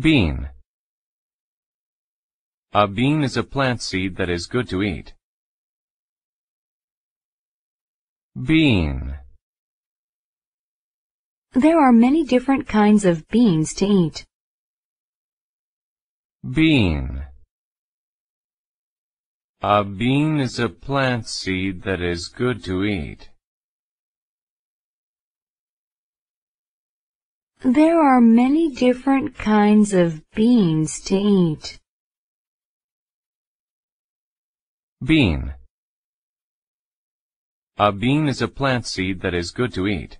Bean A bean is a plant seed that is good to eat. Bean There are many different kinds of beans to eat. Bean A bean is a plant seed that is good to eat. There are many different kinds of beans to eat. Bean A bean is a plant seed that is good to eat.